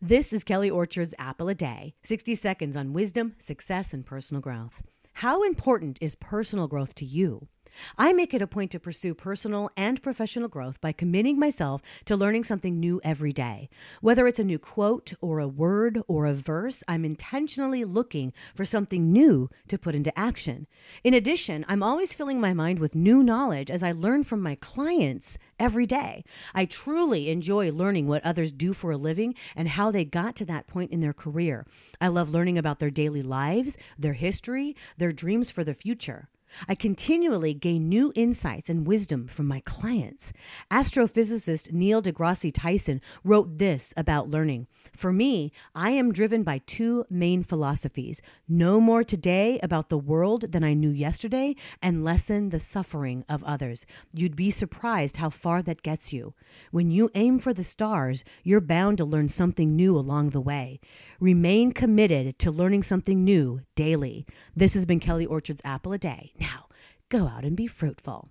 This is Kelly Orchard's Apple a Day 60 seconds on wisdom, success, and personal growth. How important is personal growth to you? I make it a point to pursue personal and professional growth by committing myself to learning something new every day. Whether it's a new quote or a word or a verse, I'm intentionally looking for something new to put into action. In addition, I'm always filling my mind with new knowledge as I learn from my clients every day. I truly enjoy learning what others do for a living and how they got to that point in their career. I love learning about their daily lives, their history, their dreams for the future. I continually gain new insights and wisdom from my clients. Astrophysicist Neil deGrasse Tyson wrote this about learning For me, I am driven by two main philosophies know more today about the world than I knew yesterday, and lessen the suffering of others. You'd be surprised how far that gets you. When you aim for the stars, you're bound to learn something new along the way. Remain committed to learning something new daily. This has been Kelly Orchard's Apple a Day go out and be fruitful.